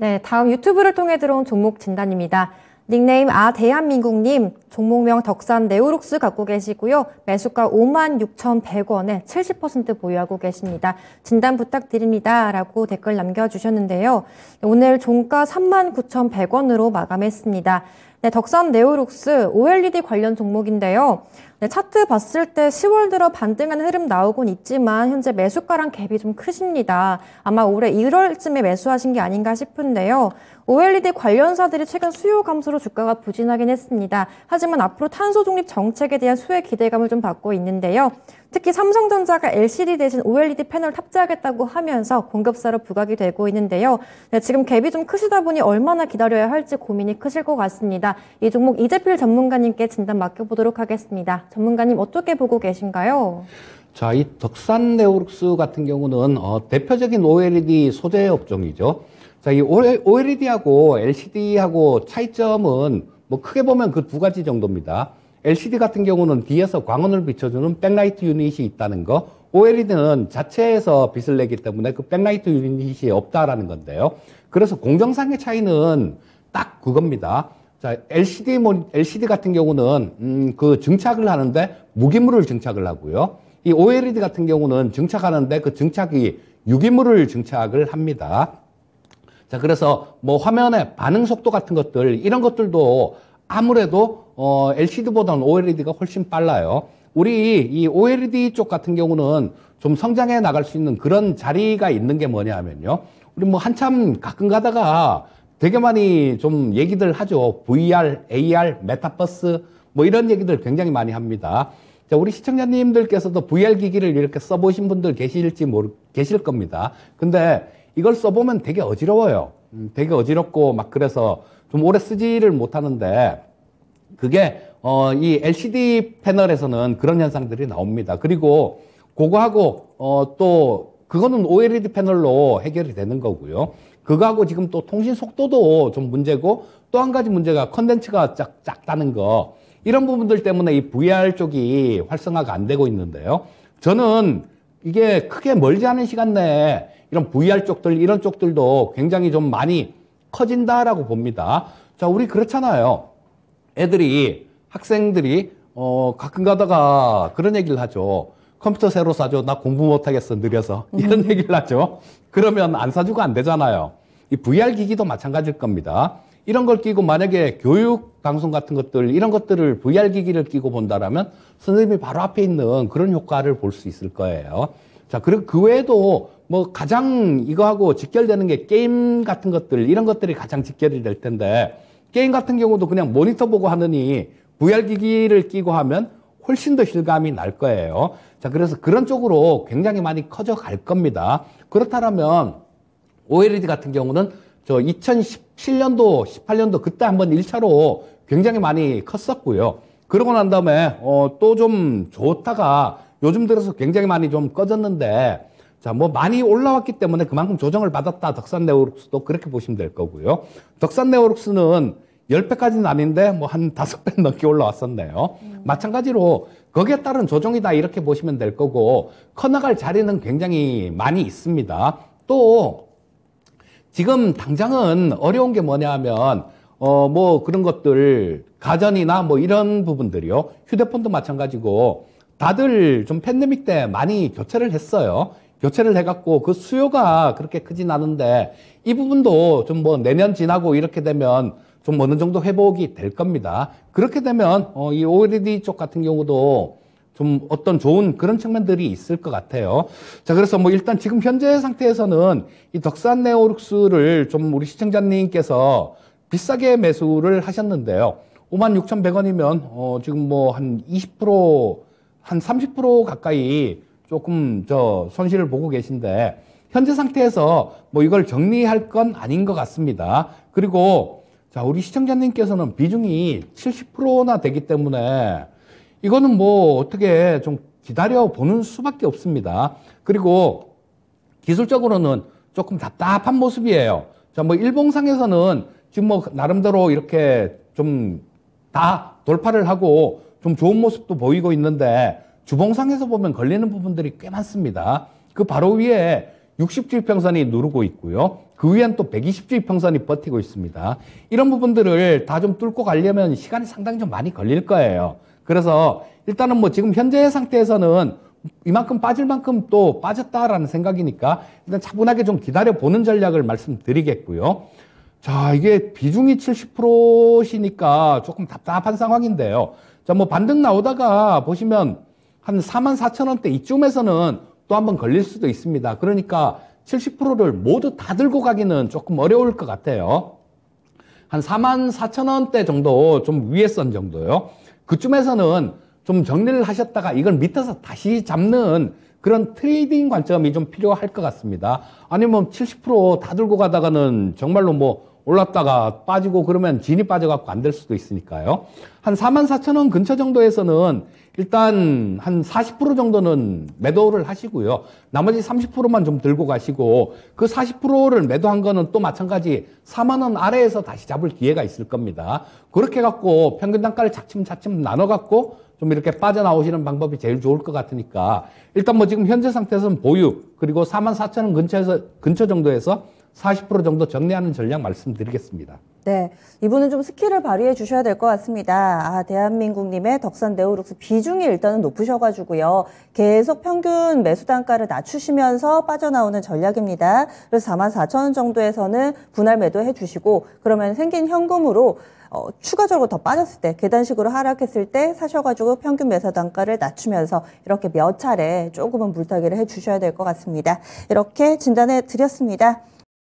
네, 다음 유튜브를 통해 들어온 종목 진단입니다. 닉네임 아 대한민국님 종목명 덕산 네오룩스 갖고 계시고요. 매수가 56,100원에 70% 보유하고 계십니다. 진단 부탁드립니다. 라고 댓글 남겨주셨는데요. 오늘 종가 39,100원으로 마감했습니다. 네, 덕산 네오룩스 OLED 관련 종목인데요. 네, 차트 봤을 때 10월 들어 반등하는 흐름 나오곤 있지만 현재 매수가랑 갭이 좀 크십니다. 아마 올해 1월쯤에 매수하신 게 아닌가 싶은데요. OLED 관련사들이 최근 수요 감소로 주가가 부진하긴 했습니다. 하지만 앞으로 탄소 중립 정책에 대한 수혜 기대감을 좀 받고 있는데요. 특히 삼성전자가 LCD 대신 OLED 패널 탑재하겠다고 하면서 공급사로 부각이 되고 있는데요. 네, 지금 갭이 좀 크시다 보니 얼마나 기다려야 할지 고민이 크실 것 같습니다. 이 종목 이재필 전문가님께 진단 맡겨보도록 하겠습니다. 전문가님 어떻게 보고 계신가요? 자, 이 덕산네오룩스 같은 경우는 어, 대표적인 OLED 소재 업종이죠. 자, 이 OLED하고 LCD하고 차이점은 뭐 크게 보면 그 두 가지 정도입니다. LCD 같은 경우는 뒤에서 광원을 비춰주는 백라이트 유닛이 있다는 거, OLED는 자체에서 빛을 내기 때문에 그 백라이트 유닛이 없다라는 건데요. 그래서 공정상의 차이는 딱 그겁니다. 자, LCD, 뭐, LCD 같은 경우는, 음, 그 증착을 하는데 무기물을 증착을 하고요. 이 OLED 같은 경우는 증착하는데 그 증착이 유기물을 증착을 합니다. 자, 그래서 뭐 화면의 반응 속도 같은 것들, 이런 것들도 아무래도, 어, LCD보다는 OLED가 훨씬 빨라요. 우리 이 OLED 쪽 같은 경우는 좀 성장해 나갈 수 있는 그런 자리가 있는 게 뭐냐 하면요. 우리 뭐 한참 가끔 가다가 되게 많이 좀 얘기들 하죠. VR, AR, 메타버스 뭐 이런 얘기들 굉장히 많이 합니다. 자, 우리 시청자님들께서도 VR 기기를 이렇게 써보신 분들 계실지 모르, 계실 겁니다. 근데 이걸 써보면 되게 어지러워요. 음, 되게 어지럽고 막 그래서 좀 오래 쓰지를 못하는데 그게 어, 이 LCD 패널에서는 그런 현상들이 나옵니다. 그리고 그거하고 어, 또 그거는 OLED 패널로 해결이 되는 거고요. 그거하고 지금 또 통신 속도도 좀 문제고 또 한 가지 문제가 컨텐츠가 작, 작다는 거. 이런 부분들 때문에 이 VR 쪽이 활성화가 안 되고 있는데요. 저는 이게 크게 멀지 않은 시간 내에 이런 VR 쪽들, 이런 쪽들도 굉장히 좀 많이 커진다라고 봅니다. 자, 우리 그렇잖아요. 애들이, 학생들이, 어, 가끔 가다가 그런 얘기를 하죠. 컴퓨터 새로 사줘. 나 공부 못하겠어. 느려서. 이런 음. 얘기를 하죠. 그러면 안 사주고 안 되잖아요. 이 VR 기기도 마찬가지일 겁니다. 이런 걸 끼고 만약에 교육 방송 같은 것들 이런 것들을 VR 기기를 끼고 본다라면 선생님이 바로 앞에 있는 그런 효과를 볼 수 있을 거예요. 자, 그리고 그 외에도 뭐 가장 이거하고 직결되는 게 게임 같은 것들 이런 것들이 가장 직결이 될 텐데 게임 같은 경우도 그냥 모니터 보고 하느니 VR 기기를 끼고 하면 훨씬 더 실감이 날 거예요. 자, 그래서 그런 쪽으로 굉장히 많이 커져 갈 겁니다. 그렇다면 라 OLED 같은 경우는 저 2017년도, 18년도 그때 한번 1차로 굉장히 많이 컸었고요. 그러고 난 다음에 어, 또 좀 좋다가 요즘 들어서 굉장히 많이 좀 꺼졌는데 자, 뭐 많이 올라왔기 때문에 그만큼 조정을 받았다. 덕산 네오룩스도 그렇게 보시면 될 거고요. 덕산 네오룩스는 10배까지는 아닌데 뭐 한 5배 넘게 올라왔었네요. 음. 마찬가지로 거기에 따른 조정이다 이렇게 보시면 될 거고 커나갈 자리는 굉장히 많이 있습니다. 또 지금 당장은 어려운 게 뭐냐면 어뭐 그런 것들 가전이나 뭐 이런 부분들이요. 휴대폰도 마찬가지고 다들 좀 팬데믹 때 많이 교체를 했어요. 교체를 해갖고 그 수요가 그렇게 크진 않은데 이 부분도 좀 뭐 내년 지나고 이렇게 되면 좀 어느 정도 회복이 될 겁니다. 그렇게 되면 어, 이 OLED 쪽 같은 경우도 좀 어떤 좋은 그런 측면들이 있을 것 같아요. 자, 그래서 뭐 일단 지금 현재 상태에서는 이 덕산 네오룩스를 좀 우리 시청자님께서 비싸게 매수를 하셨는데요. 56,100원이면 어 지금 뭐 한 20%, 한 30% 가까이 조금 저 손실을 보고 계신데 현재 상태에서 뭐 이걸 정리할 건 아닌 것 같습니다. 그리고 자, 우리 시청자님께서는 비중이 70%나 되기 때문에 이거는 뭐 어떻게 좀 기다려보는 수밖에 없습니다. 그리고 기술적으로는 조금 답답한 모습이에요. 자, 뭐 일봉상에서는 지금 뭐 나름대로 이렇게 좀 다 돌파를 하고 좀 좋은 모습도 보이고 있는데 주봉상에서 보면 걸리는 부분들이 꽤 많습니다. 그 바로 위에 6 0주 평선이 누르고 있고요. 그 위엔 또1 2 0주 평선이 버티고 있습니다. 이런 부분들을 다 좀 뚫고 가려면 시간이 상당히 좀 많이 걸릴 거예요. 그래서 일단은 뭐 지금 현재 상태에서는 이만큼 빠질 만큼 또 빠졌다라는 생각이니까 일단 차분하게 좀 기다려보는 전략을 말씀드리겠고요. 자, 이게 비중이 70%시니까 조금 답답한 상황인데요. 자, 뭐 반등 나오다가 보시면 한 4만 4천 원대 이쯤에서는 또 한번 걸릴 수도 있습니다. 그러니까 70%를 모두 다 들고 가기는 조금 어려울 것 같아요. 한 4만 4천 원대 정도 좀 위에 선 정도요. 그쯤에서는 좀 정리를 하셨다가 이걸 밑에서 다시 잡는 그런 트레이딩 관점이 좀 필요할 것 같습니다. 아니면 70%다 뭐 들고 가다가는 정말로 뭐 올랐다가 빠지고 그러면 진이 빠져갖고 안 될 수도 있으니까요. 한 4만 4천 원 근처 정도에서는 일단 한 40% 정도는 매도를 하시고요. 나머지 30%만 좀 들고 가시고 그 40%를 매도한 거는 또 마찬가지 4만 원 아래에서 다시 잡을 기회가 있을 겁니다. 그렇게 갖고 평균 단가를 자침자침 나눠 갖고 좀 이렇게 빠져나오시는 방법이 제일 좋을 것 같으니까 일단 뭐 지금 현재 상태에서는 보유 그리고 4만 4천 원 근처에서 근처 정도에서 40% 정도 정리하는 전략 말씀드리겠습니다. 네, 이분은 좀 스킬을 발휘해 주셔야 될 것 같습니다. 아, 대한민국님의 덕산 네오룩스 비중이 일단은 높으셔가지고요. 계속 평균 매수 단가를 낮추시면서 빠져나오는 전략입니다. 그래서 4만 4천 원 정도에서는 분할 매도해 주시고 그러면 생긴 현금으로 어, 추가적으로 더 빠졌을 때 계단식으로 하락했을 때 사셔가지고 평균 매수 단가를 낮추면서 이렇게 몇 차례 조금은 물타기를 해 주셔야 될 것 같습니다. 이렇게 진단해 드렸습니다.